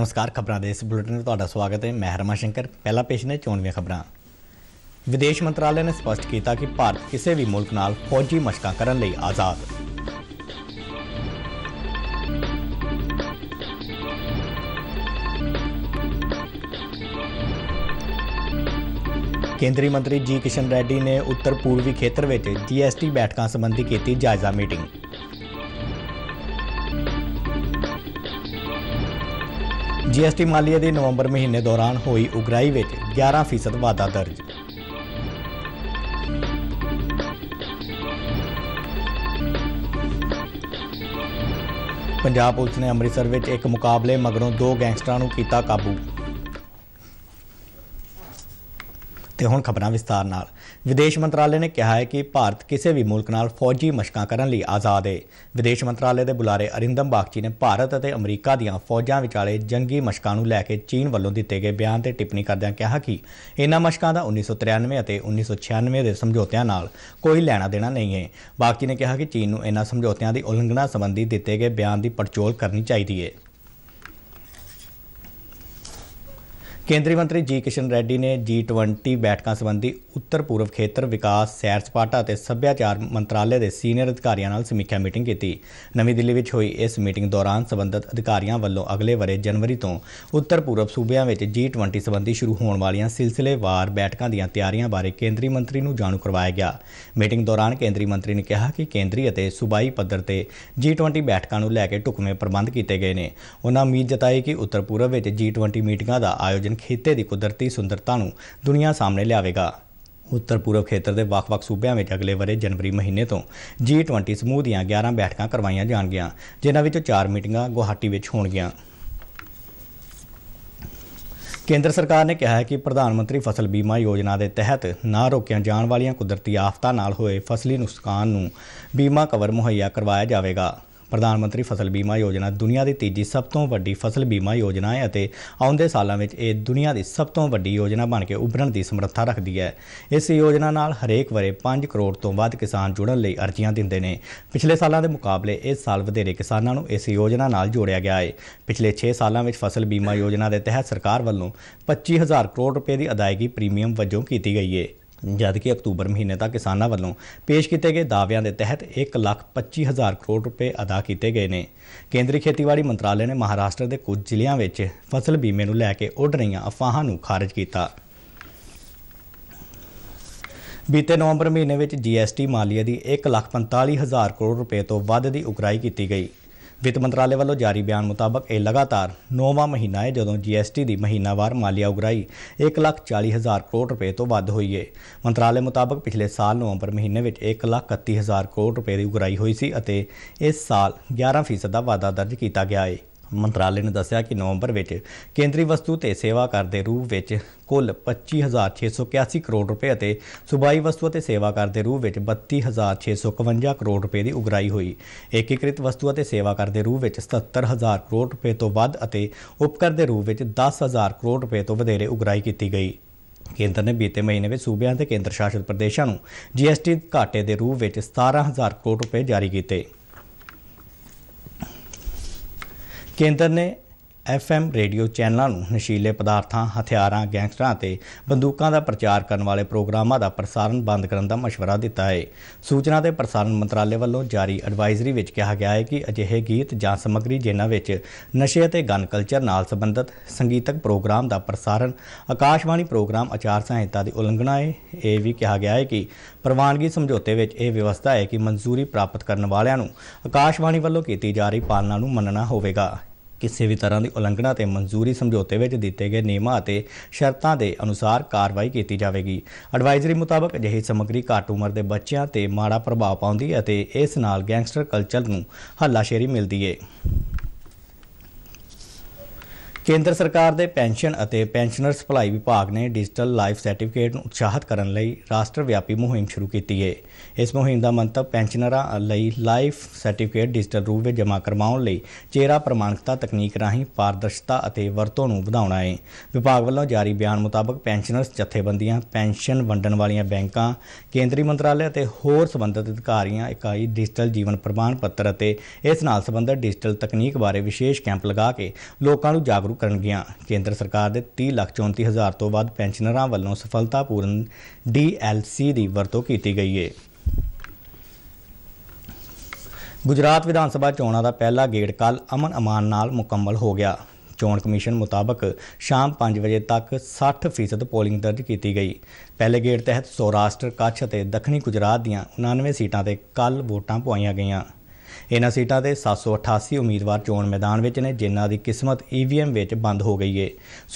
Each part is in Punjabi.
ਨਮਸਕਾਰ ਖਬਰਾਂ ਦੇ ਇਸ ਬੁਲੇਟਿਨ ਵਿੱਚ ਤੁਹਾਡਾ ਸਵਾਗਤ ਹੈ ਮੈਂ ਹਰਮਾ ਸ਼ੰਕਰ ਪਹਿਲਾ ਪੇਸ਼ ਨੇ ਚੋਣਵੀਆਂ ਖਬਰਾਂ ਵਿਦੇਸ਼ ਮੰਤਰਾਲੇ ਨੇ ਸਪਸ਼ਟ ਕੀਤਾ ਕਿ ਭਾਰਤ ਕਿਸੇ ਵੀ ਮੁਲਕ ਨਾਲ ਫੌਜੀ ਮਸ਼ਕਾਂ ਕਰਨ ਲਈ ਆਜ਼ਾਦ ਕੇਂਦਰੀ ਮੰਤਰੀ ਜੀ ਕਿਸ਼ਨ ਰੈੱਡੀ ਨੇ ਉੱਤਰ ਪੂਰਬੀ ਖੇਤਰ ਵਿੱਚ ਜੀਐਸਟੀ ਬੈਠਕਾਂ ਸੰਬੰਧੀ ਕੀਤੀ ਜਾਇਜ਼ਾ ਮੀਟਿੰਗ ਜੀਐਸਟੀ ਮਾਲੀਏ ਦੇ ਨਵੰਬਰ ਮਹੀਨੇ ਦੌਰਾਨ ਹੋਈ ਉਗਰਾਈ ਵਿੱਚ 11% ਵਾਧਾ ਦਰਜ ਪੰਜਾਬ ਪੁਲਿਸ ਨੇ ਅੰਮ੍ਰਿਤਸਰ ਵਿੱਚ ਇੱਕ ਮੁਕਾਬਲੇ ਮਗਰੋਂ ਦੋ ਗੈਂਗਸਟਰਾਂ ਨੂੰ ਕੀਤਾ ਕਾਬੂ ਤੇ ਹੁਣ ਖਬਰਾਂ ਵਿਸਤਾਰ ਨਾਲ ਵਿਦੇਸ਼ ਮੰਤਰਾਲੇ ਨੇ ਕਿਹਾ ਹੈ ਕਿ ਭਾਰਤ ਕਿਸੇ ਵੀ ਮੁਲਕ ਨਾਲ ਫੌਜੀ ਮਸ਼ਕਾਂ ਕਰਨ ਲਈ ਆਜ਼ਾਦ ਹੈ ਵਿਦੇਸ਼ ਮੰਤਰਾਲੇ ਦੇ ਬੁਲਾਰੇ ਅਰਿੰਦਮ ਬਾਗਚੀ ਨੇ ਭਾਰਤ ਅਤੇ ਅਮਰੀਕਾ ਦੀਆਂ ਫੌਜਾਂ ਵਿਚਾਲੇ ਜੰਗੀ ਮਸ਼ਕਾਂ ਨੂੰ ਲੈ ਕੇ ਚੀਨ ਵੱਲੋਂ ਦਿੱਤੇ ਗਏ ਬਿਆਨ ਤੇ ਟਿੱਪਣੀ ਕਰਦਿਆਂ ਕਿਹਾ ਕਿ ਇਨ੍ਹਾਂ ਮਸ਼ਕਾਂ ਦਾ 1993 ਅਤੇ 1996 ਦੇ ਸਮਝੌਤਿਆਂ ਨਾਲ ਕੋਈ ਲੈਣਾ ਦੇਣਾ ਨਹੀਂ ਹੈ ਬਾਗਚੀ ਨੇ ਕਿਹਾ ਕਿ ਚੀਨ ਨੂੰ ਇਨ੍ਹਾਂ ਸਮਝੌਤਿਆਂ ਦੀ ਉਲੰਘਣਾ ਸੰਬੰਧੀ ਦਿੱਤੇ ਗਏ ਬਿਆਨ ਦੀ ਪੜਚੋਲ ਕਰਨੀ ਚਾਹੀਦੀ ਹੈ ਕੇਂਦਰੀ ਮੰਤਰੀ ਜੀ ਕਿਸ਼ਨ ਰੈੱਡੀ ਨੇ 20 ਬੈਠਕਾਂ ਸੰਬੰਧੀ ਉੱਤਰ ਪੂਰਬ ਖੇਤਰ ਵਿਕਾਸ ਸੈਰ ਸਪਾਟਾ ਅਤੇ ਸੱਭਿਆਚਾਰ ਮੰਤਰਾਲੇ ਦੇ ਸੀਨੀਅਰ ਅਧਿਕਾਰੀਆਂ ਨਾਲ ਸਮੀਖਿਆ ਮੀਟਿੰਗ ਕੀਤੀ ਨਵੀਂ ਦਿੱਲੀ ਵਿੱਚ ਹੋਈ ਇਸ ਮੀਟਿੰਗ ਦੌਰਾਨ ਸੰਬੰਧਤ ਅਧਿਕਾਰੀਆਂ ਵੱਲੋਂ ਅਗਲੇ ਵਰੇ ਜਨਵਰੀ ਤੋਂ ਉੱਤਰ ਪੂਰਬ ਸੂਬਿਆਂ ਵਿੱਚ 20 ਸੰਬੰਧੀ ਸ਼ੁਰੂ ਹੋਣ ਵਾਲੀਆਂ ਸਿਲਸਿਲੇਵਾਰ ਬੈਠਕਾਂ ਦੀਆਂ ਤਿਆਰੀਆਂ ਬਾਰੇ ਕੇਂਦਰੀ ਮੰਤਰੀ ਨੂੰ ਜਾਣੂ ਕਰਵਾਇਆ ਗਿਆ ਮੀਟਿੰਗ ਦੌਰਾਨ ਕੇਂਦਰੀ ਮੰਤਰੀ ਨੇ ਕਿਹਾ ਕਿ ਕੇਂਦਰੀ ਅਤੇ ਸੂਬਾਈ ਪੱਧਰ ਤੇ 20 ਬੈਠਕਾਂ ਨੂੰ ਲੈ ਕੇ ਢੁਕਵੇਂ ਪ੍ਰਬੰਧ ਕੀਤੇ ਗਏ ਨੇ ਉਹਨਾਂ ਉਮੀਦ ਜਤਾਈ ਕਿ ਉੱਤਰ ਪੂਰਬ ਵਿੱਚ G20 ਮੀਟਿੰਗਾਂ ਦਾ ਆਯੋਜਨ ਖੇਤੇ ਦੀ ਕੁਦਰਤੀ ਸੁੰਦਰਤਾ ਨੂੰ ਦੁਨੀਆ ਸਾਹਮਣੇ ਲਿਆਵੇਗਾ ਉੱਤਰ ਪੂਰਬ ਖੇਤਰ ਦੇ ਵੱਖ-ਵੱਖ ਸੂਬਿਆਂ ਵਿੱਚ ਅਗਲੇ ਵਰੇ ਜਨਵਰੀ ਮਹੀਨੇ ਤੋਂ G20 ਸਮੂਹ ਦੀਆਂ 11 ਬੈਠਕਾਂ ਕਰਵਾਈਆਂ ਜਾਣਗੀਆਂ ਜਿਨ੍ਹਾਂ ਵਿੱਚੋਂ 4 ਮੀਟਿੰਗਾਂ ਗੁਹਾਟੀ ਵਿੱਚ ਹੋਣਗੀਆਂ ਕੇਂਦਰ ਸਰਕਾਰ ਨੇ ਕਿਹਾ ਹੈ ਕਿ ਪ੍ਰਧਾਨ ਮੰਤਰੀ ਫਸਲ ਬੀਮਾ ਯੋਜਨਾ ਦੇ ਤਹਿਤ ਨਾ ਰੋਕੀਆਂ ਜਾਣ ਵਾਲੀਆਂ ਕੁਦਰਤੀ ਆਫਤਾਂ ਨਾਲ ਹੋਏ ਫਸਲੀ ਨੁਕਸਾਨ ਨੂੰ ਬੀਮਾ ਕਵਰ ਮੁਹੱਈਆ ਕਰਵਾਇਆ ਜਾਵੇਗਾ ਪ੍ਰਧਾਨ ਮੰਤਰੀ ਫਸਲ ਬੀਮਾ ਯੋਜਨਾ ਦੁਨੀਆ ਦੀ ਤੀਜੀ ਸਭ ਤੋਂ ਵੱਡੀ ਫਸਲ ਬੀਮਾ ਯੋਜਨਾ ਹੈ ਅਤੇ ਆਉਂਦੇ ਸਾਲਾਂ ਵਿੱਚ ਇਹ ਦੁਨੀਆ ਦੀ ਸਭ ਤੋਂ ਵੱਡੀ ਯੋਜਨਾ ਬਣ ਕੇ ਉੱਭਰਨ ਦੀ ਸਮਰੱਥਾ ਰੱਖਦੀ ਹੈ ਇਸ ਯੋਜਨਾ ਨਾਲ ਹਰੇਕ ਵਰੇ 5 ਕਰੋੜ ਤੋਂ ਵੱਧ ਕਿਸਾਨ ਜੁੜਨ ਲਈ ਅਰਜ਼ੀਆਂ ਦਿੰਦੇ ਨੇ ਪਿਛਲੇ ਸਾਲਾਂ ਦੇ ਮੁਕਾਬਲੇ ਇਸ ਸਾਲ ਵਧੇਰੇ ਕਿਸਾਨਾਂ ਨੂੰ ਇਸ ਯੋਜਨਾ ਨਾਲ ਜੋੜਿਆ ਗਿਆ ਹੈ ਪਿਛਲੇ 6 ਸਾਲਾਂ ਵਿੱਚ ਫਸਲ ਬੀਮਾ ਯੋਜਨਾ ਦੇ ਤਹਿਤ ਸਰਕਾਰ ਵੱਲੋਂ 25000 ਕਰੋੜ ਰੁਪਏ ਦੀ ਅਦਾਇਗੀ ਪ੍ਰੀਮੀਅਮ ਵਜੋਂ ਕੀਤੀ ਗਈ ਹੈ ਜਦ ਕਿ ਅਕਤੂਬਰ ਮਹੀਨੇ ਤੱਕ ਕਿਸਾਨਾਂ ਵੱਲੋਂ ਪੇਸ਼ ਕੀਤੇ ਗਏ ਦਾਅਵਿਆਂ ਦੇ ਤਹਿਤ 1,25,000 ਕਰੋੜ ਰੁਪਏ ਅਦਾ ਕੀਤੇ ਗਏ ਨੇ ਕੇਂਦਰੀ ਖੇਤੀਬਾੜੀ ਮੰਤਰਾਲੇ ਨੇ ਮਹਾਰਾਸ਼ਟਰ ਦੇ ਕੁਝ ਜ਼ਿਲ੍ਹਿਆਂ ਵਿੱਚ ਫਸਲ ਬੀਮੇ ਨੂੰ ਲੈ ਕੇ ਉੱਡ ਰਹੀਆਂ ਅਫਵਾਹਾਂ ਨੂੰ ਖਾਰਜ ਕੀਤਾ ਬੀਤੇ ਨਵੰਬਰ ਮਹੀਨੇ ਵਿੱਚ ਜੀਐਸਟੀ ਮਾਲੀਆ ਦੀ 1,45,000 ਕਰੋੜ ਰੁਪਏ ਤੋਂ ਵੱਧ ਦੀ ਉਗਰਾਹੀ ਕੀਤੀ ਗਈ ਵਿੱਤ ਮੰਤਰਾਲੇ ਵੱਲੋਂ ਜਾਰੀ ਬਿਆਨ ਮੁਤਾਬਕ ਇਹ ਲਗਾਤਾਰ 9ਵਾਂ ਮਹੀਨਾ ਹੈ ਜਦੋਂ ਜੀਐਸਟੀ ਦੀ ਮਹੀਨਾਵਾਰ ਮਾਲੀਆ ਉਗਰਾਈ 140000 ਕਰੋੜ ਰੁਪਏ ਤੋਂ ਵੱਧ ਹੋਈ ਹੈ ਮੰਤਰਾਲੇ ਮੁਤਾਬਕ ਪਿਛਲੇ ਸਾਲ ਨਵੰਬਰ ਮਹੀਨੇ ਵਿੱਚ 131000 ਕਰੋੜ ਰੁਪਏ ਦੀ ਉਗਰਾਈ ਹੋਈ ਸੀ ਅਤੇ ਇਸ ਸਾਲ 11% ਦਾ ਵਾਧਾ ਦਰਜ ਕੀਤਾ ਗਿਆ ਹੈ ਮੰਤਰਾਲੇ ਨੇ ਦੱਸਿਆ ਕਿ ਨਵੰਬਰ ਵਿੱਚ ਕੇਂਦਰੀ ਵਸਤੂ ਤੇ ਸੇਵਾ ਕਰ ਦੇ ਰੂਪ ਵਿੱਚ ਕੁੱਲ 25681 ਕਰੋੜ ਰੁਪਏ ਅਤੇ ਸੂਬਾਈ ਵਸਤੂ ਅਤੇ ਸੇਵਾ ਕਰ ਦੇ ਰੂਪ ਵਿੱਚ 32651 ਕਰੋੜ ਰੁਪਏ ਦੀ ਉਗਰਾਈ ਹੋਈ ਏਕੀਕ੍ਰਿਤ ਵਸਤੂ ਅਤੇ ਸੇਵਾ ਕਰ ਦੇ ਰੂਪ ਵਿੱਚ 77000 ਕਰੋੜ ਰੁਪਏ ਤੋਂ ਵੱਧ ਅਤੇ ਉਪਕਰ ਦੇ ਰੂਪ ਵਿੱਚ 10000 ਕਰੋੜ ਰੁਪਏ ਤੋਂ ਵਧੇਰੇ ਉਗਰਾਈ ਕੀਤੀ ਗਈ ਕੇਂਦਰ ਨੇ ਬੀਤੇ ਮਹੀਨੇ ਵਿੱਚ ਸੂਬਿਆਂ ਤੇ ਕੇਂਦਰ ਸ਼ਾਸਿਤ ਪ੍ਰਦੇਸ਼ਾਂ ਨੂੰ ਜੀਐਸਟੀ ਘਾਟੇ ਦੇ ਰੂਪ ਵਿੱਚ 17000 ਕਰੋੜ ਰੁਪਏ ਜਾਰੀ ਕੀਤੇ ਕੇਂਦਰ ਨੇ ਐਫਐਮ ਰੇਡੀਓ ਚੈਨਲਾਂ ਨੂੰ ਨਸ਼ੀਲੇ ਪਦਾਰਥਾਂ, ਹਥਿਆਰਾਂ, ਗੈਂਗਸਟਰਾਂ ਅਤੇ ਬੰਦੂਕਾਂ ਦਾ ਪ੍ਰਚਾਰ ਕਰਨ ਵਾਲੇ ਪ੍ਰੋਗਰਾਮਾਂ ਦਾ ਪ੍ਰਸਾਰਣ ਬੰਦ ਕਰਨ ਦਾ مشਵਰਾ ਦਿੱਤਾ ਹੈ। ਸੂਚਨਾ ਤੇ ਪ੍ਰਸਾਰਣ ਮੰਤਰਾਲੇ ਵੱਲੋਂ ਜਾਰੀ ਐਡਵਾਈਜ਼ਰੀ ਵਿੱਚ ਕਿਹਾ ਗਿਆ ਹੈ ਕਿ ਅਜਿਹੇ ਗੀਤ ਜਾਂ ਸਮੱਗਰੀ ਜਿਨ੍ਹਾਂ ਵਿੱਚ ਨਸ਼ੇ ਅਤੇ ਗਨ ਕਲਚਰ ਨਾਲ ਸੰਬੰਧਿਤ ਸੰਗੀਤਕ ਪ੍ਰੋਗਰਾਮ ਦਾ ਪ੍ਰਸਾਰਣ ਆਕਾਸ਼ਵਾਣੀ ਪ੍ਰੋਗਰਾਮ ਆਚਾਰ ਸੰਹਿਤਾ ਦੀ ਉਲੰਘਣਾ ਹੈ। ਇਹ ਵੀ ਕਿਹਾ ਗਿਆ ਹੈ ਕਿ ਪ੍ਰਵਾਨਗੀ ਸਮਝੌਤੇ ਵਿੱਚ ਇਹ ਵਿਵਸਥਾ ਹੈ ਕਿ ਮਨਜ਼ੂਰੀ ਪ੍ਰਾਪਤ ਕਰਨ ਵਾਲਿਆਂ ਨੂੰ ਆਕਾਸ਼ਵਾਣੀ ਵੱਲੋਂ ਕੀਤੀ ਜਾ ਰਹੀ ਪਾਲਣਾ ਨੂੰ ਮੰਨਣਾ ਹੋਵੇਗਾ। ਕਿਸੇ ਵੀ ਤਰ੍ਹਾਂ ਦੀ ਉਲੰਘਣਾ ਤੇ ਮਨਜ਼ੂਰੀ ਸਮਝੌਤੇ ਵਿੱਚ ਦਿੱਤੇ ਗਏ ਨਿਯਮਾਂ ਅਤੇ ਸ਼ਰਤਾਂ ਦੇ ਅਨੁਸਾਰ ਕਾਰਵਾਈ ਕੀਤੀ ਜਾਵੇਗੀ ਐਡਵਾਈਜ਼ਰੀ ਮੁਤਾਬਕ ਅਜਿਹੀ ਸਮਗਰੀ ਘੱਟ ਉਮਰ ਦੇ ਬੱਚਿਆਂ ਤੇ ਮਾੜਾ ਪ੍ਰਭਾਵ ਪਾਉਂਦੀ ਹੈ ਅਤੇ ਇਸ ਨਾਲ ਗੈਂਗਸਟਰ ਕਲਚਰ ਨੂੰ ਹੱਲਾਸ਼ੇਰੀ ਮਿਲਦੀ ਹੈ ਕੇਂਦਰ ਸਰਕਾਰ ਦੇ ਪੈਨਸ਼ਨ ਅਤੇ ਪੈਨਸ਼ਨਰਸ ਭਲਾਈ ਵਿਭਾਗ ਨੇ ਡਿਜੀਟਲ ਲਾਈਫ ਸਰਟੀਫਿਕੇਟ ਨੂੰ ਉਤਸ਼ਾਹਿਤ ਕਰਨ ਲਈ ਰਾਸ਼ਟਰ ਵਿਆਪੀ ਮੁਹਿੰਮ ਸ਼ੁਰੂ ਕੀਤੀ ਹੈ ਇਸ ਮੁਹਿੰਮ ਦਾ ਮੰਤਵ ਪੈਨਸ਼ਨਰਾਂ ਲਈ ਲਾਈਫ ਸਰਟੀਫਿਕੇਟ ਡਿਜੀਟਲ ਰੂਪ ਵਿੱਚ ਜਮ੍ਹਾਂ ਕਰਵਾਉਣ ਲਈ ਚਿਹਰਾ ਪ੍ਰਮਾਣਿਕਤਾ ਤਕਨੀਕ ਰਾਹੀਂ ਪਾਰਦਰਸ਼ਤਾ ਅਤੇ ਵਰਤੋਂ ਨੂੰ ਵਧਾਉਣਾ ਹੈ ਵਿਭਾਗ ਵੱਲੋਂ ਜਾਰੀ ਬਿਆਨ ਮੁਤਾਬਕ ਪੈਨਸ਼ਨਰਸ ਜਥੇਬੰਦੀਆਂ ਪੈਨਸ਼ਨ ਵੰਡਣ ਵਾਲੀਆਂ ਬੈਂਕਾਂ ਕੇਂਦਰੀ ਮੰਤਰਾਲੇ ਅਤੇ ਹੋਰ ਸਬੰਧਤ ਅਧਿਕਾਰੀਆਂ ਇਕਾਈ ਡਿਜੀਟਲ ਜੀਵਨ ਪ੍ਰਮਾਣ ਪੱਤਰ ਅਤੇ ਇਸ ਨਾਲ ਸੰਬੰਧਿਤ ਡਿਜੀਟਲ ਤਕਨੀਕ ਬਾਰੇ ਵਿਸ਼ੇਸ਼ ਕੈਂਪ ਲਗਾ ਕੇ ਲੋਕਾਂ ਨੂੰ ਜਾਗਰੂਕ ਕਰਨਗੀਆਂ ਕੇਂਦਰ ਸਰਕਾਰ ਦੇ 30 ਲੱਖ 34 ਹਜ਼ਾਰ ਤੋਂ ਵੱਧ ਪੈਨਸ਼ਨਰਾਂ ਵੱਲੋਂ ਸਫਲਤਾਪੂਰਨ ਡੀਐਲਸੀ ਦੀ ਵਰਤੋਂ ਕੀਤੀ ਗਈ ਹੈ ਗੁਜਰਾਤ ਵਿਧਾਨ ਸਭਾ ਚੋਣਾਂ ਦਾ ਪਹਿਲਾ ਗੇੜ ਕੱਲ ਅਮਨ ਅਮਾਨ ਨਾਲ ਮੁਕੰਮਲ ਹੋ ਗਿਆ ਚੋਣ ਕਮਿਸ਼ਨ ਮੁਤਾਬਕ ਸ਼ਾਮ 5 ਵਜੇ ਤੱਕ 60% ਪੋਲਿੰਗ ਦਰਜ ਕੀਤੀ ਗਈ ਪਹਿਲੇ ਗੇੜ ਤਹਿਤ ਸੌਰਾਸ਼ਟਰ ਕੱਛ ਅਤੇ ਦੱਖਣੀ ਗੁਜਰਾਤ ਦੀਆਂ 99 ਸੀਟਾਂ ਤੇ ਕੱਲ ਵੋਟਾਂ ਪੁਆਈਆਂ ਗਈਆਂ ਇਹਨਾਂ ਸੀਟਾਂ ਦੇ 788 ਉਮੀਦਵਾਰ ਚੋਣ ਮੈਦਾਨ ਵਿੱਚ ਨੇ ਜਿਨ੍ਹਾਂ ਦੀ ਕਿਸਮਤ ਈਵੀਐਮ ਵਿੱਚ ਬੰਦ ਹੋ ਗਈ ਏ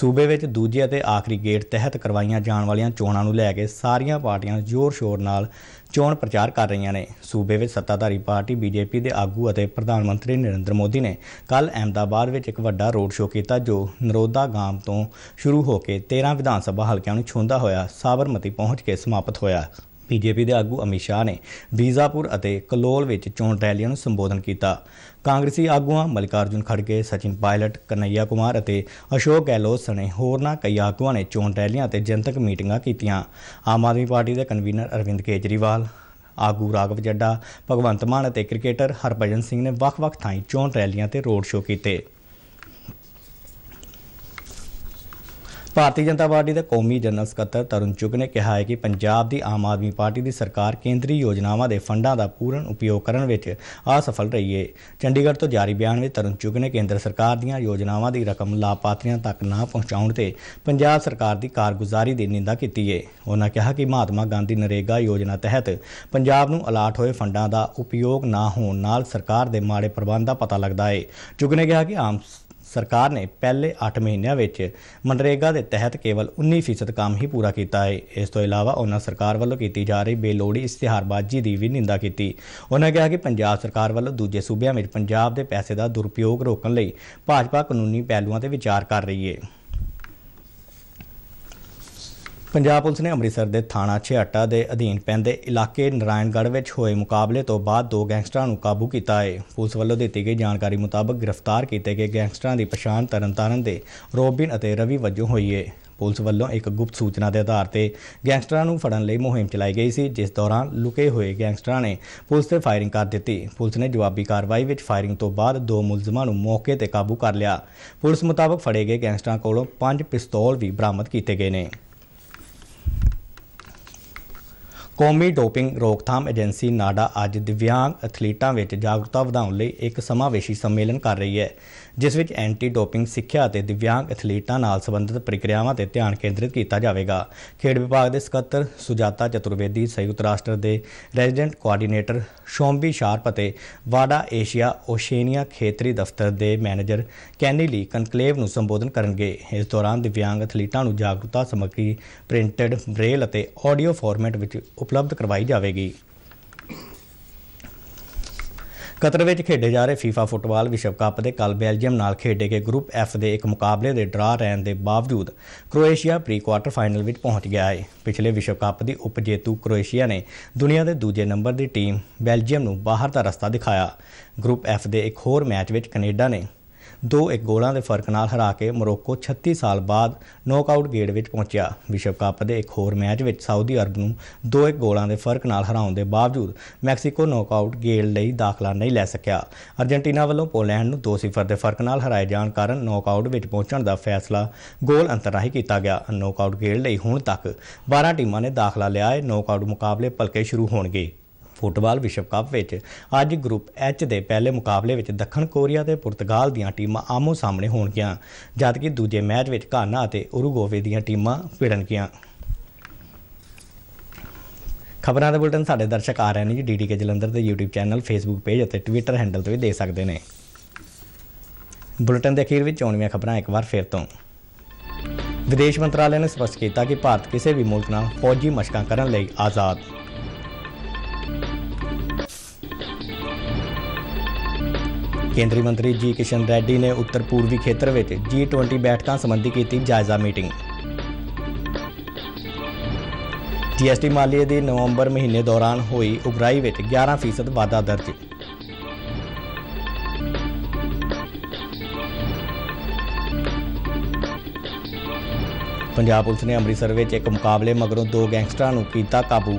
ਸੂਬੇ ਵਿੱਚ ਦੂਜੇ ਅਤੇ ਆਖਰੀ ਗੇੜ ਤਹਿਤ ਕਰਵਾਈਆਂ ਜਾਣ ਵਾਲੀਆਂ ਚੋਣਾਂ ਨੂੰ ਲੈ ਕੇ ਸਾਰੀਆਂ ਪਾਰਟੀਆਂ ਜ਼ੋਰ-ਸ਼ੋਰ ਨਾਲ ਚੋਣ ਪ੍ਰਚਾਰ ਕਰ ਰਹੀਆਂ ਨੇ ਸੂਬੇ ਵਿੱਚ ਸੱਤਾਧਾਰੀ ਪਾਰਟੀ ਬੀਜੇਪੀ ਦੇ ਆਗੂ ਅਤੇ ਪ੍ਰਧਾਨ ਮੰਤਰੀ ਨਰਿੰਦਰ ਮੋਦੀ ਨੇ ਕੱਲ ਅਹਿਮਦਾਬਾਦ ਵਿੱਚ ਇੱਕ ਵੱਡਾ ਰੋਡ ਸ਼ੋਅ ਕੀਤਾ ਜੋ ਨਰੋਦਾ ਗਾਮ ਤੋਂ ਸ਼ੁਰੂ ਹੋ ਕੇ 13 ਵਿਧਾਨ ਸਭਾ ਹਲਕਿਆਂ ਨੂੰ ਛੂੰਦਾ ਹੋਇਆ ਸਾਬਰਮਤੀ ਪਹੁੰਚ ਕੇ ਸਮਾਪਤ ਹੋਇਆ ਬੀਜੇਪੀ ਦੇ ਆਗੂ ਅਮਿਤ ਸ਼ਾਹ ਨੇ ਬੀਜ਼ਾਪੁਰ ਅਤੇ ਕਲੋਲ ਵਿੱਚ ਚੋਣ ਰੈਲੀਆਂ ਨੂੰ ਸੰਬੋਧਨ ਕੀਤਾ ਕਾਂਗਰਸੀ ਆਗੂਆਂ ਮਲਕਾਰਜੁਨ ਖੜਕੇ ਸਚਿਨ ਪਾਇਲਟ ਕਨਈਆ ਕੁਮਾਰ ਅਤੇ ਅਸ਼ੋਕ ਗੈਲੋ ਸਣੇ ਹੋਰਨਾਂ ਕਈ ਆਗੂਆਂ ਨੇ ਚੋਣ ਰੈਲੀਆਂ ਅਤੇ ਜਨਤਕ ਮੀਟਿੰਗਾਂ ਕੀਤੀਆਂ ਆਮ ਆਦਮੀ ਪਾਰਟੀ ਦੇ ਕਨਵੀਨਰ ਅਰਵਿੰਦ ਕੇਜਰੀਵਾਲ ਆਗੂ ਰਾਗਵ ਜੱਡਾ ਭਗਵੰਤ ਮਾਨ ਅਤੇ ਕ੍ਰਿਕਟਰ ਹਰਭਜਨ ਸਿੰਘ ਨੇ ਵੱਖ-ਵੱਖ ਥਾਈਂ ਚੋਣ ਰੈਲੀਆਂ ਤੇ ਰੋਡ ਸ਼ੋਅ ਕੀਤੇ ਭਾਰਤੀ ਜਨਤਾ ਪਾਰਟੀ ਦੇ ਕੌਮੀ ਜਨਰਲ ਸਕੱਤਰ ਤਰੁਣ ਚੁਗ ਨੇ ਕਿਹਾ ਹੈ ਕਿ ਪੰਜਾਬ ਦੀ ਆਮ ਆਦਮੀ ਪਾਰਟੀ ਦੀ ਸਰਕਾਰ ਕੇਂਦਰੀ ਯੋਜਨਾਵਾਂ ਦੇ ਫੰਡਾਂ ਦਾ ਪੂਰਨ ਉਪਯੋਗ ਕਰਨ ਵਿੱਚ ਅਸਫਲ ਰਹੀ ਹੈ ਚੰਡੀਗੜ੍ਹ ਤੋਂ ਜਾਰੀ ਬਿਆਨ ਵਿੱਚ ਤਰੁਣ ਚੁਗ ਨੇ ਕੇਂਦਰ ਸਰਕਾਰ ਦੀਆਂ ਯੋਜਨਾਵਾਂ ਦੀ ਰਕਮ ਲਾਪਾਤਰੀਆਂ ਤੱਕ ਨਾ ਪਹੁੰਚਾਉਣ ਤੇ ਪੰਜਾਬ ਸਰਕਾਰ ਦੀ ਕਾਰਗੁਜ਼ਾਰੀ ਦੀ ਨਿੰਦਾ ਕੀਤੀ ਹੈ ਉਹਨਾਂ ਕਿਹਾ ਕਿ ਮਹਾਤਮਾ ਗਾਂਧੀ ਨਰੇਗਾ ਯੋਜਨਾ ਤਹਿਤ ਪੰਜਾਬ ਨੂੰ ਅਲਾਟ ਹੋਏ ਫੰਡਾਂ ਦਾ ਉਪਯੋਗ ਨਾ ਹੋਣ ਨਾਲ ਸਰਕਾਰ ਦੇ ਮਾੜੇ ਪ੍ਰਬੰਧ ਦਾ ਪਤਾ ਲੱਗਦਾ ਹੈ ਚੁਗ ਨੇ ਕਿਹਾ ਕਿ ਆਮ ਸਰਕਾਰ ਨੇ ਪਹਿਲੇ 8 ਮਹੀਨਿਆਂ ਵਿੱਚ ਮਨਰੇਗਾ ਦੇ ਤਹਿਤ ਕੇਵਲ 19% ਕੰਮ ਹੀ ਪੂਰਾ ਕੀਤਾ ਹੈ ਇਸ ਤੋਂ ਇਲਾਵਾ ਉਹਨਾਂ ਸਰਕਾਰ ਵੱਲੋਂ ਕੀਤੀ ਜਾ ਰਹੀ ਬੇਲੋੜੀ ਇਸ਼ਤਿਹਾਰਬਾਜ਼ੀ ਦੀ ਵੀ ਨਿੰਦਾ ਕੀਤੀ ਉਹਨਾਂ ਕਿਹਾ ਕਿ ਪੰਜਾਬ ਸਰਕਾਰ ਵੱਲੋਂ ਦੂਜੇ ਸੂਬਿਆਂ ਵਿੱਚ ਪੰਜਾਬ ਦੇ ਪੈਸੇ ਦਾ ਦੁਰਉਪਯੋਗ ਰੋਕਣ ਲਈ ਭਾਜਪਾ ਕਾਨੂੰਨੀ ਪਹਿਲੂਆਂ ਤੇ ਵਿਚਾਰ ਕਰ ਰਹੀ ਹੈ ਪੰਜਾਬ ਪੁਲਿਸ ਨੇ ਅੰਮ੍ਰਿਤਸਰ ਦੇ ਥਾਣਾ ਛਿਆਟਾ ਦੇ ਅਧੀਨ ਪੈਂਦੇ ਇਲਾਕੇ ਨਰਾਇਣਗੜ੍ਹ ਵਿੱਚ ਹੋਏ ਮੁਕਾਬਲੇ ਤੋਂ ਬਾਅਦ ਦੋ ਗੈਂਗਸਟਰਾਂ ਨੂੰ ਕਾਬੂ ਕੀਤਾ ਹੈ ਪੁਲਿਸ ਵੱਲੋਂ ਦਿੱਤੀ ਗਈ ਜਾਣਕਾਰੀ ਮੁਤਾਬਕ ਗ੍ਰਿਫਤਾਰ ਕੀਤੇ ਗਏ ਗੈਂਗਸਟਰਾਂ ਦੀ ਪਛਾਣ ਤਰਨਤਾਰਨ ਦੇ ਰੋਬਿਨ ਅਤੇ ਰਵੀ ਵਜੋਂ ਹੋਈ ਹੈ ਪੁਲਿਸ ਵੱਲੋਂ ਇੱਕ ਗੁਪਤ ਸੂਚਨਾ ਦੇ ਆਧਾਰ ਤੇ ਗੈਂਗਸਟਰਾਂ ਨੂੰ ਫੜਨ ਲਈ ਮੁਹਿੰਮ ਚਲਾਈ ਗਈ ਸੀ ਜਿਸ ਦੌਰਾਨ ਲੁਕੇ ਹੋਏ ਗੈਂਗਸਟਰਾਂ ਨੇ ਪੁਲਿਸ ਤੇ ਫਾਇਰਿੰਗ ਕਰ ਦਿੱਤੀ ਪੁਲਿਸ ਨੇ ਜਵਾਬੀ ਕਾਰਵਾਈ ਵਿੱਚ ਫਾਇਰਿੰਗ ਤੋਂ ਬਾਅਦ ਦੋ ਮੁਲਜ਼ਮਾਂ ਨੂੰ ਮੌਕੇ ਤੇ ਕਾਬੂ ਕਰ ਲਿਆ ਪੁਲਿਸ ਮੁਤਾਬਕ ਫੜੇ ਗਏ ਗੈਂਗਸਟਰਾਂ ਕੋਲੋਂ ਪੰਜ ਪਿਸਤੌਲ ਵੀ ਬਰਾਮਦ ਕੀਤੇ ਗਏ ਨੇ ਕੌਮੀ ਡੋਪਿੰਗ ਰੋਕਥਾਮ ਏਜੰਸੀ ਨਾਡਾ ਅੱਜ ਦਿਵਿਆਂਗ ਐਥਲੀਟਾਂ ਵਿੱਚ ਜਾਗਰੂਕਤਾ ਵਧਾਉਣ ਲਈ ਇੱਕ ਸਮਾਵੇਸ਼ੀ ਸੰਮੇਲਨ ਕਰ ਰਹੀ ਹੈ ਜਿਸ ਵਿੱਚ ਐਂਟੀ ਡੋਪਿੰਗ ਸਿੱਖਿਆ ਅਤੇ ਦਿਵਿਆਂਗ ਐਥਲੀਟਾਂ ਨਾਲ ਸੰਬੰਧਿਤ ਪ੍ਰਕਿਰਿਆਵਾਂ ਤੇ ਧਿਆਨ ਕੇਂਦਰਿਤ ਕੀਤਾ ਜਾਵੇਗਾ ਖੇਡ ਵਿਭਾਗ ਦੇ ਸਕੱਤਰ ਸੁਜਾਤਾ ਚਤੁਰਵੇਦੀ ਸੰਯੁਕਤ ਰਾਸ਼ਟਰ ਦੇ ਰੈਜ਼ੀਡੈਂਟ ਕੋਆਰਡੀਨੇਟਰ ਸ਼ੋਮਬੀ ਸ਼ਾਰਪ ਅਤੇ ਵਾਡਾ ਏਸ਼ੀਆ ਓਸ਼ੇਨੀਆ ਖੇਤਰੀ ਦਫ਼ਤਰ ਦੇ ਮੈਨੇਜਰ ਕੈਨੀ ਲੀ ਕਨਕਲੇਵ ਨੂੰ ਸੰਬੋਧਨ ਕਰਨਗੇ ਇਸ ਦੌਰਾਨ ਦਿਵਿਆਂਗ ਐਥਲੀਟਾਂ ਨੂੰ ਜਾਗਰੂਕਤਾ ਸਮੱਗਰੀ ਪ੍ਰਿੰਟਡ ਬ੍ਰੇਲ ਅਤੇ ਆਡੀਓ ਫਾਰਮੈਟ ਵਿੱਚ ਉਪਲਬਧ ਕਰਵਾਈ ਜਾਵੇਗੀ ਕਤਰ ਵਿੱਚ ਖੇਡੇ ਜਾ ਰਹੇ FIFA ਫੁੱਟਬਾਲ ਵਿਸ਼ਵ ਕੱਪ ਦੇ ਕੱਲ ਬੈਲਜੀਅਮ ਨਾਲ ਖੇਡੇ ਗਏ ਗਰੁੱਪ F ਦੇ ਇੱਕ ਮੁਕਾਬਲੇ ਦੇ ਡਰਾ ਰਹਿਣ ਦੇ ਬਾਵਜੂਦ ਕ੍ਰੋਏਸ਼ੀਆ ਪ੍ਰੀ ਕੁਆਰਟਰ ਫਾਈਨਲ ਵਿੱਚ ਪਹੁੰਚ ਗਿਆ ਹੈ ਪਿਛਲੇ ਵਿਸ਼ਵ ਕੱਪ ਦੀ ਉਪਜੇਤੂ ਕ੍ਰੋਏਸ਼ੀਆ ਨੇ ਦੁਨੀਆ ਦੇ ਦੂਜੇ ਨੰਬਰ ਦੀ ਟੀਮ ਬੈਲਜੀਅਮ ਨੂੰ ਬਾਹਰ ਦਾ ਰਸਤਾ ਦਿਖਾਇਆ ਗਰੁੱਪ F ਦੇ ਇੱਕ ਹੋਰ ਮੈਚ ਵਿੱਚ ਕੈਨੇਡਾ ਨੇ 2-1 ਗੋਲਾਂ ਦੇ ਫਰਕ ਨਾਲ ਹਰਾ ਕੇ ਮੋਰੋਕੋ 36 ਸਾਲ ਬਾਅਦ ਨੌਕਆਊਟ ਗੇੜ ਵਿੱਚ ਪਹੁੰਚਿਆ ਵਿਸ਼ਵ ਕੱਪ ਦੇ ਇੱਕ ਹੋਰ ਮੈਚ ਵਿੱਚ ਸਾਊਦੀ ਅਰਬ ਨੂੰ 2-1 ਗੋਲਾਂ ਦੇ ਫਰਕ ਨਾਲ ਹਰਾਉਣ ਦੇ ਬਾਵਜੂਦ ਮੈਕਸੀਕੋ ਨੌਕਆਊਟ ਗੇੜ ਲਈ ਦਾਖਲਾ ਨਹੀਂ ਲੈ ਸਕਿਆ ਅਰਜنٹੀਨਾ ਵੱਲੋਂ ਪੋਲੈਂਡ ਨੂੰ 2-0 ਦੇ ਫਰਕ ਨਾਲ ਹਰਾਏ ਜਾਣ ਕਾਰਨ ਨੌਕਆਊਟ ਵਿੱਚ ਪਹੁੰਚਣ ਦਾ ਫੈਸਲਾ ਗੋਲ ਅੰਤਰ ਰਾਹੀਂ ਕੀਤਾ ਗਿਆ ਨੌਕਆਊਟ ਗੇੜ ਲਈ ਹੁਣ ਤੱਕ 12 ਟੀਮਾਂ ਨੇ ਦਾਖਲਾ ਲਿਆ ਹੈ ਨੌਕਆਊਟ ਮੁਕਾਬਲੇ ਭਲਕੇ ਸ਼ੁਰੂ ਹੋਣਗੇ ਫੁੱਟਬਾਲ ਵਿਸ਼ਵ ਕੱਪ ਵਿੱਚ ਅੱਜ ਗਰੁੱਪ ਐਚ ਦੇ ਪਹਿਲੇ ਮੁਕਾਬਲੇ ਵਿੱਚ ਦੱਖਣ ਕੋਰੀਆ ਤੇ ਪੁਰਤਗਾਲ ਦੀਆਂ ਟੀਮਾਂ ਆਮੋ ਸਾਹਮਣੇ ਹੋਣਗੀਆਂ ਜਦਕਿ ਦੂਜੇ ਮੈਚ ਵਿੱਚ ਘਾਨਾ ਅਤੇ ਉਰੂਗਵੇ ਦੀਆਂ ਟੀਮਾਂ ਭਿੜਨਗੀਆਂ ਖਬਰਾਂ ਦਾ ਬੁਲਟਨ ਸਾਡੇ ਦਰਸ਼ਕ ਆ ਰਹੇ ਨੇ ਜੀ ਡੀਡੀਕੇ ਜਲੰਧਰ ਦੇ YouTube ਚੈਨਲ Facebook ਪੇਜ ਅਤੇ Twitter ਹੈਂਡਲ ਤੋਂ ਵੀ ਦੇਖ ਸਕਦੇ ਨੇ ਬੁਲਟਨ ਦੇ ਅਖੀਰ ਵਿੱਚ ਚੋਣਵੀਆਂ ਖਬਰਾਂ ਇੱਕ ਵਾਰ ਫੇਰ ਤੋਂ ਵਿਦੇਸ਼ ਮੰਤਰਾਲੇ ਨੇ ਸਪਸ਼ਟ ਕੀਤਾ ਕਿ ਭਾਰਤ ਕਿਸੇ ਵੀ ਮੁਲਕ ਨਾਲ ਫੌਜੀ ਮਸ਼ਕਾਂ ਕਰਨ ਲਈ ਆਜ਼ਾਦ ਕੇਂਦਰੀ ਮੰਤਰੀ ਜੀ ਕਿਸ਼ਨ ਰੈੱਡੀ ਨੇ ਉੱਤਰ ਪੂਰਬੀ ਖੇਤਰ ਵਿੱਚ G20 ਬੈਠਕਾਂ ਸੰਬੰਧੀ ਕੀਤੀ ਜਾਇਜ਼ਾ ਮੀਟਿੰਗ ਜੀਐਸਟੀ ਮਾਲੀਏ ਦੀ ਨਵੰਬਰ ਮਹੀਨੇ ਦੌਰਾਨ ਹੋਈ ਉਗਰਾਈ ਵਿੱਚ 11% ਵਾਧਾ ਦਰਜ ਪੰਜਾਬ ਪੁਲਿਸ ਨੇ ਅੰਮ੍ਰਿਤਸਰ ਵਿੱਚ ਇੱਕ ਮੁਕਾਬਲੇ ਮਗਰੋਂ ਦੋ ਗੈਂਗਸਟਰਾਂ ਨੂੰ ਕੀਤਾ ਕਾਬੂ